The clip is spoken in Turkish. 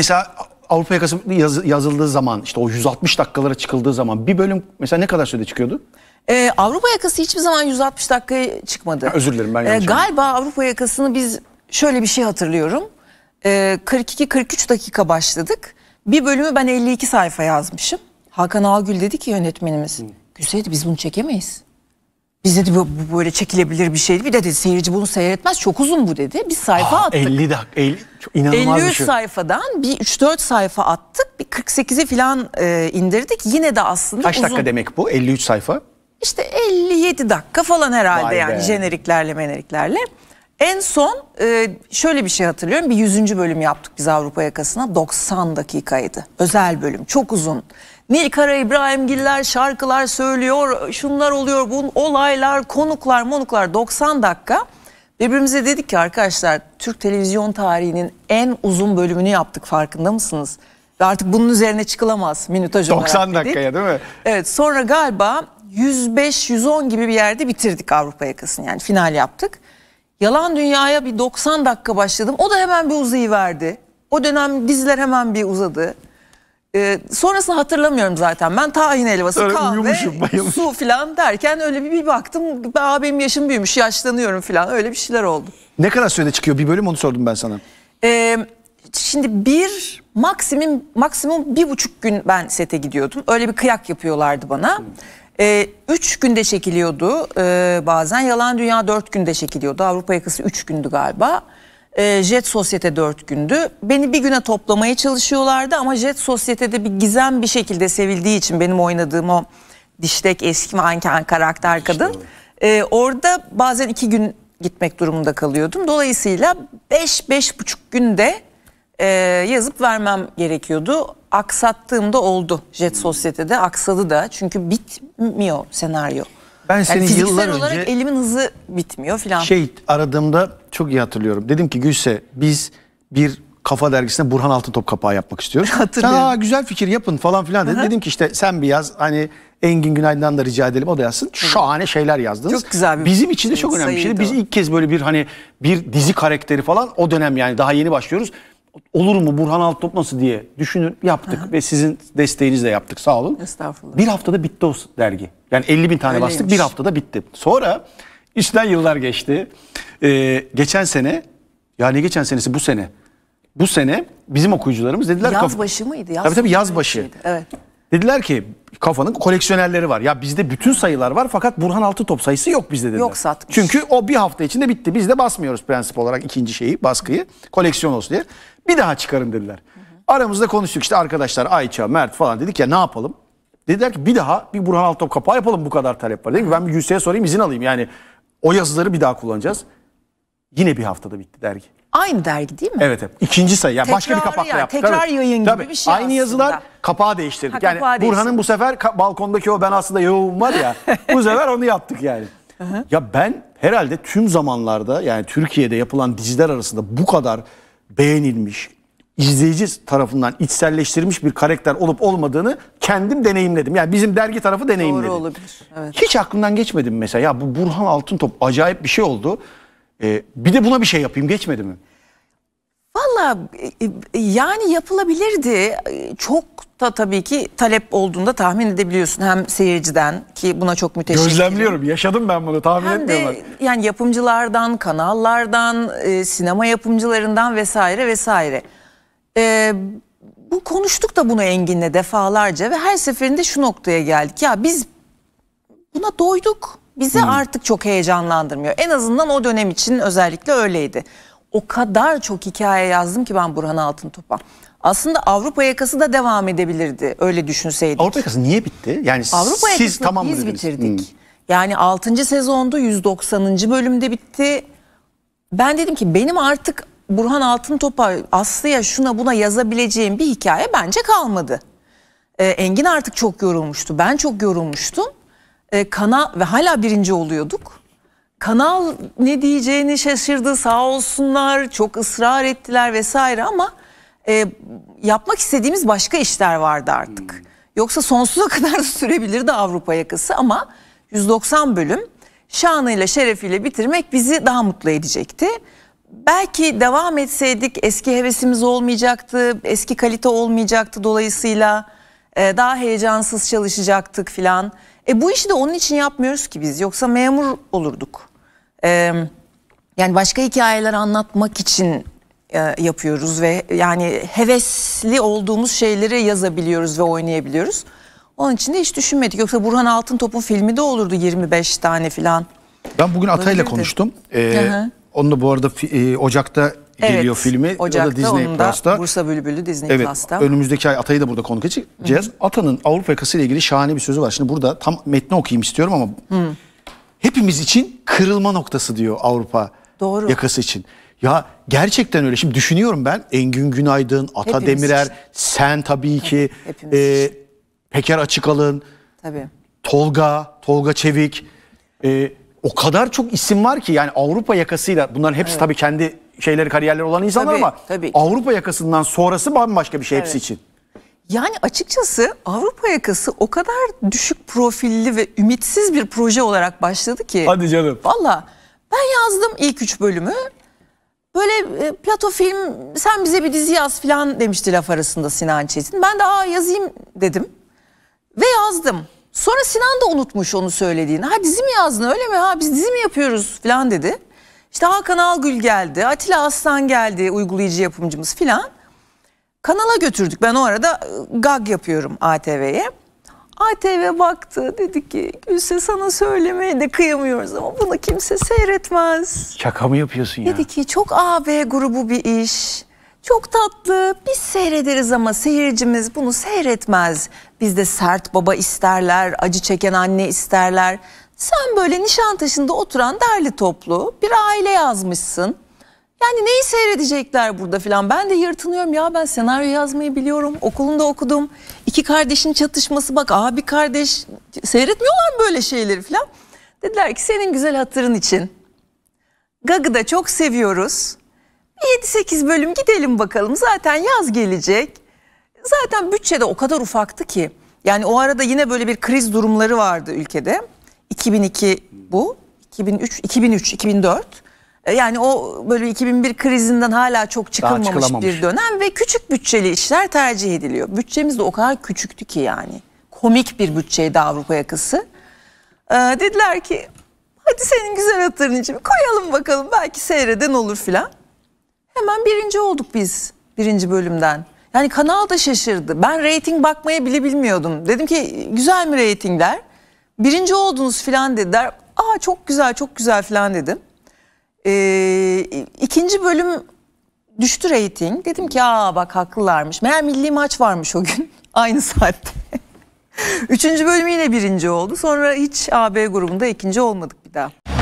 Mesela Avrupa yakası yaz, yazıldığı zaman işte o 160 dakikalara çıkıldığı zaman bir bölüm mesela ne kadar sürede çıkıyordu? Ee, Avrupa yakası hiçbir zaman 160 dakikaya çıkmadı. Ha, özür dilerim ben ee, yanlış ee, Galiba Avrupa yakasını biz şöyle bir şey hatırlıyorum. Ee, 42-43 dakika başladık. Bir bölümü ben 52 sayfa yazmışım. Hakan Ağgül dedi ki yönetmenimiz. Hı. Güzeydi biz bunu çekemeyiz. Biz dedi bu, böyle çekilebilir bir şeydi. Bir de dedi seyirci bunu seyretmez. Çok uzun bu dedi. Bir sayfa Aa, attık. 50 dakika. 50, çok inanılmaz 53 bir şey. sayfadan bir 3-4 sayfa attık. Bir 48'i falan e, indirdik. Yine de aslında Kaç uzun. dakika demek bu? 53 sayfa. İşte 57 dakika falan herhalde Vay yani be. jeneriklerle meneriklerle. En son e, şöyle bir şey hatırlıyorum. Bir yüzüncü bölüm yaptık biz Avrupa yakasına. 90 dakikaydı. Özel bölüm. Çok uzun. Nilkara İbrahimgiller şarkılar söylüyor. Şunlar oluyor. Bu olaylar, konuklar, monuklar 90 dakika. Birbirimize dedik ki arkadaşlar Türk televizyon tarihinin en uzun bölümünü yaptık farkında mısınız? Ve artık bunun üzerine çıkılamaz minutaj olarak 90 dakikaya değil mi? Evet sonra galiba 105-110 gibi bir yerde bitirdik Avrupa yakasını yani final yaptık. Yalan Dünya'ya bir 90 dakika başladım. O da hemen bir uzayıverdi. O dönem diziler hemen bir uzadı. Ee, sonrasını hatırlamıyorum zaten. Ben tahin helvası, öyle kahve, uyumuşum, su falan derken öyle bir, bir baktım. Ben, abim yaşım büyümüş, yaşlanıyorum falan. Öyle bir şeyler oldu. Ne kadar sürede çıkıyor bir bölüm onu sordum ben sana. Ee, şimdi bir maksimum maksimum bir buçuk gün ben sete gidiyordum. Öyle bir kıyak yapıyorlardı bana. Hmm. E, üç günde çekiliyordu e, bazen. Yalan Dünya dört günde çekiliyordu. Avrupa Yakası üç gündü galiba. E, Jet Sosyete dört gündü. Beni bir güne toplamaya çalışıyorlardı ama Jet Sosyete'de bir gizem bir şekilde sevildiği için benim oynadığım o diştek eski manken karakter kadın. İşte e, orada bazen iki gün gitmek durumunda kalıyordum. Dolayısıyla beş, beş buçuk günde e, yazıp vermem gerekiyordu. Aksattığımda oldu Jet Sosyete'de. Aksadı da çünkü bitmiyor senaryo. Ben yani seni yıllar olarak elimin hızı bitmiyor filan. Şey aradığımda çok iyi hatırlıyorum. Dedim ki Gülse biz bir kafa dergisine Burhan Altıntop kapağı yapmak istiyoruz. Hatırlıyorum. Sen, Aa, güzel fikir yapın falan filan dedim. Hı -hı. Dedim ki işte sen bir yaz hani Engin Günaydın'dan da rica edelim o da yazsın. Şahane şeyler yazdınız. Çok güzel bir Bizim için de çok şey, önemli bir şey. Biz ilk kez böyle bir hani bir dizi karakteri falan o dönem yani daha yeni başlıyoruz olur mu Burhan Altıtop nasıl diye düşünür, yaptık Aha. ve sizin desteğinizle yaptık sağ olun. Estağfurullah. Bir haftada bitti o dergi. Yani 50 bin tane Öyleymiş. bastık bir haftada bitti. Sonra işten yıllar geçti. Ee, geçen sene ya ne geçen senesi bu sene. Bu sene bizim okuyucularımız dediler. Yaz başı mıydı? Yaz tabii tabii yaz başı. evet. Dediler ki kafanın koleksiyonerleri var. Ya bizde bütün sayılar var fakat Burhan altı top sayısı yok bizde dediler. Yok satmış. Çünkü o bir hafta içinde bitti. Biz de basmıyoruz prensip olarak ikinci şeyi baskıyı koleksiyon olsun diye. Bir daha çıkarın dediler. Aramızda konuştuk işte arkadaşlar Ayça, Mert falan dedik ya ne yapalım? Dediler ki bir daha bir Burhan Altıtop kapağı yapalım bu kadar talep var. Dedim ki ben bir Gülse'ye sorayım izin alayım yani o yazıları bir daha kullanacağız. Yine bir haftada bitti dergi. Aynı dergi değil mi? Evet evet. İkinci sayı. Yani başka bir kapak yani, yaptık. Tekrar tabii. yayın gibi tabii. bir şey Aynı aslında. yazılar kapağı değiştirdik. Ha, yani kapağı Burhan'ın bu sefer balkondaki o ben aslında yavuğum var ya. bu sefer onu yaptık yani. ya ben herhalde tüm zamanlarda yani Türkiye'de yapılan diziler arasında bu kadar beğenilmiş, izleyici tarafından içselleştirilmiş bir karakter olup olmadığını kendim deneyimledim. Yani bizim dergi tarafı deneyimledi. Doğru olabilir. Evet. Hiç aklımdan geçmedim mesela. Ya bu Burhan Altıntop acayip bir şey oldu. E, bir de buna bir şey yapayım geçmedi mi? Valla e, e, yani yapılabilirdi. Ee, çok da tabii ki talep olduğunda tahmin edebiliyorsun hem seyirciden ki buna çok müteşekkirim. Gözlemliyorum yaşadım ben bunu tahmin hem etmiyorlar. de yani yapımcılardan, kanallardan, e, sinema yapımcılarından vesaire vesaire. Ee, bu konuştuk da bunu Engin'le defalarca ve her seferinde şu noktaya geldik. Ya biz buna doyduk bizi hmm. artık çok heyecanlandırmıyor. En azından o dönem için özellikle öyleydi. O kadar çok hikaye yazdım ki ben Burhan Altıntop'a. Aslında Avrupa yakası da devam edebilirdi öyle düşünseydik. Avrupa yakası niye bitti? Yani Avrupa siz tamam biz bitirdik. Hmm. Yani 6. sezonda 190. bölümde bitti. Ben dedim ki benim artık Burhan Altıntop'a, Aslı'ya şuna buna yazabileceğim bir hikaye bence kalmadı. Ee, Engin artık çok yorulmuştu. Ben çok yorulmuştum e, kana ve hala birinci oluyorduk. Kanal ne diyeceğini şaşırdı sağ olsunlar çok ısrar ettiler vesaire ama e, yapmak istediğimiz başka işler vardı artık. Hmm. Yoksa sonsuza kadar sürebilirdi Avrupa yakası ama 190 bölüm şanıyla şerefiyle bitirmek bizi daha mutlu edecekti. Belki devam etseydik eski hevesimiz olmayacaktı, eski kalite olmayacaktı dolayısıyla e, daha heyecansız çalışacaktık filan. E bu işi de onun için yapmıyoruz ki biz. Yoksa memur olurduk. E, yani başka hikayeler anlatmak için e, yapıyoruz ve yani hevesli olduğumuz şeyleri yazabiliyoruz ve oynayabiliyoruz. Onun için de hiç düşünmedik. Yoksa Burhan Altıntop'un filmi de olurdu 25 tane filan. Ben bugün Atay'la konuştum. Ee, onu da bu arada e, Ocak'ta geliyor filmi. Ocak'ta, da Disney onun da Plus'ta. Bursa Bülbülü Disney evet, Plus'ta. Önümüzdeki ay Atay'ı da burada konuk edeceğiz. Atan'ın Avrupa yakası ile ilgili şahane bir sözü var. Şimdi burada tam metni okuyayım istiyorum ama Hı. hepimiz için kırılma noktası diyor Avrupa Doğru. yakası için. Ya gerçekten öyle. Şimdi düşünüyorum ben Engin Günaydın, Ata hepimiz Demirer, için. sen tabii ki, e, Peker Açıkalın, tabii. Tolga, Tolga Çevik, e, o kadar çok isim var ki yani Avrupa yakasıyla bunların hepsi evet. tabii kendi şeyleri kariyerleri olan insanlar tabii, ama tabii. Avrupa yakasından sonrası bambaşka bir şey evet. hepsi için. Yani açıkçası Avrupa yakası o kadar düşük profilli ve ümitsiz bir proje olarak başladı ki. Hadi canım. Valla ben yazdım ilk üç bölümü. Böyle e, Plato film sen bize bir dizi yaz falan demişti laf arasında Sinan Çetin. Ben de aa yazayım dedim ve yazdım. Sonra Sinan da unutmuş onu söylediğini. Ha dizi mi yazdın öyle mi? Ha biz dizi mi yapıyoruz falan dedi. İşte Hakan Algül geldi, Atilla Aslan geldi uygulayıcı yapımcımız filan. Kanala götürdük. Ben o arada e, gag yapıyorum ATV'ye. ATV baktı dedi ki Gülse sana söylemeye de kıyamıyoruz ama bunu kimse seyretmez. Şaka mı yapıyorsun ya? Dedi ki çok AB grubu bir iş. Çok tatlı biz seyrederiz ama seyircimiz bunu seyretmez. Bizde sert baba isterler, acı çeken anne isterler. Sen böyle Nişantaşı'nda oturan derli toplu bir aile yazmışsın. Yani neyi seyredecekler burada filan. Ben de yırtınıyorum ya ben senaryo yazmayı biliyorum. Okulunda okudum. İki kardeşin çatışması bak abi kardeş seyretmiyorlar mı böyle şeyleri filan. Dediler ki senin güzel hatırın için. Gag'ı da çok seviyoruz. 7-8 bölüm gidelim bakalım. Zaten yaz gelecek. Zaten bütçe de o kadar ufaktı ki. Yani o arada yine böyle bir kriz durumları vardı ülkede. 2002 bu. 2003, 2003, 2004. Yani o böyle 2001 krizinden hala çok çıkılmamış bir dönem ve küçük bütçeli işler tercih ediliyor. Bütçemiz de o kadar küçüktü ki yani. Komik bir bütçeydi Avrupa yakası. Ee, dediler ki hadi senin güzel hatırın için koyalım bakalım belki seyreden olur filan. Hemen birinci olduk biz birinci bölümden. Yani kanal da şaşırdı. Ben reyting bakmayı bile bilmiyordum. Dedim ki güzel mi reytingler? Birinci oldunuz filan dediler. Aa çok güzel çok güzel filan dedim. Ee, ikinci bölüm düştü reyting. Dedim ki aa bak haklılarmış. Meğer milli maç varmış o gün. Aynı saatte. Üçüncü bölüm yine birinci oldu. Sonra hiç AB grubunda ikinci olmadık bir daha.